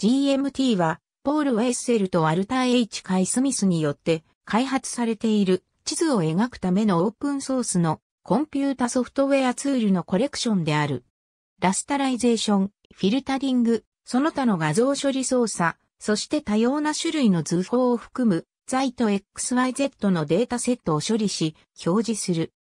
GMT は、ポール・ウェッセルとアルター・ H・ カイ・スミスによって開発されている地図を描くためのオープンソースのコンピュータソフトウェアツールのコレクションである。ラスタライゼーション、フィルタリング、その他の画像処理操作、そして多様な種類の図法を含む、在と XYZ のデータセットを処理し、表示する。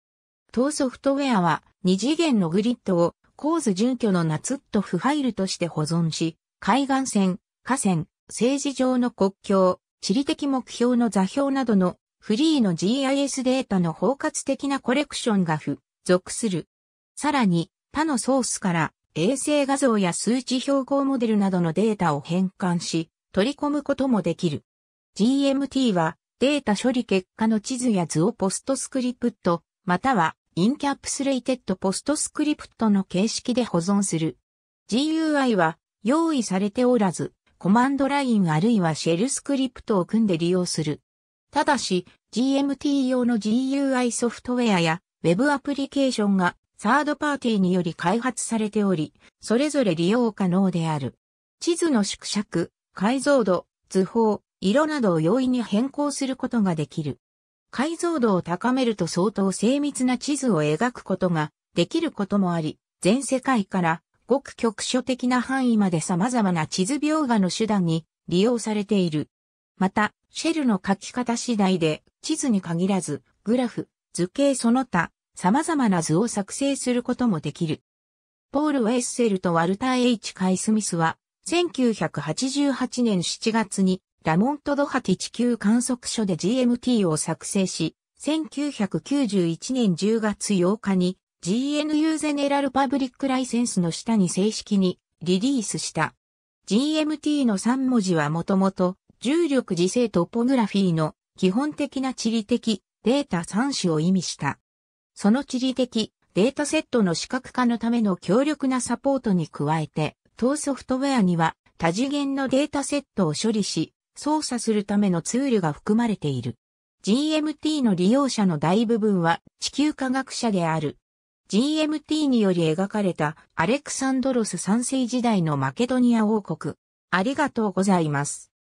当ソフトウェアは、二次元のグリッドを、構図準拠のナツットフファイルとして保存し、海岸線、河川、政治上の国境、地理的目標の座標などのフリーの GIS データの包括的なコレクションが付属する。さらに他のソースから衛星画像や数値標高モデルなどのデータを変換し取り込むこともできる。GMT はデータ処理結果の地図や図をポストスクリプト、またはインキャップスレイテッドポストスクリプトの形式で保存する。GUI は用意されておらず、コマンドラインあるいはシェルスクリプトを組んで利用する。ただし、GMT 用の GUI ソフトウェアや Web アプリケーションがサードパーティーにより開発されており、それぞれ利用可能である。地図の縮尺、解像度、図法、色などを容易に変更することができる。解像度を高めると相当精密な地図を描くことができることもあり、全世界からごく局所的な範囲まで様々な地図描画の手段に利用されている。また、シェルの書き方次第で、地図に限らず、グラフ、図形その他、様々な図を作成することもできる。ポール・ウェッセルとワルター・ H・ カイ・スミスは、1988年7月に、ラモント・ドハティ地球観測所で GMT を作成し、1991年10月8日に GNU ゼネラルパブリックライセンスの下に正式にリリースした。GMT の3文字はもともと重力自制トポグラフィーの基本的な地理的データ3種を意味した。その地理的データセットの視覚化のための強力なサポートに加えて、当ソフトウェアには多次元のデータセットを処理し、操作するためのツールが含まれている。GMT の利用者の大部分は地球科学者である GMT により描かれたアレクサンドロス3世時代のマケドニア王国。ありがとうございます。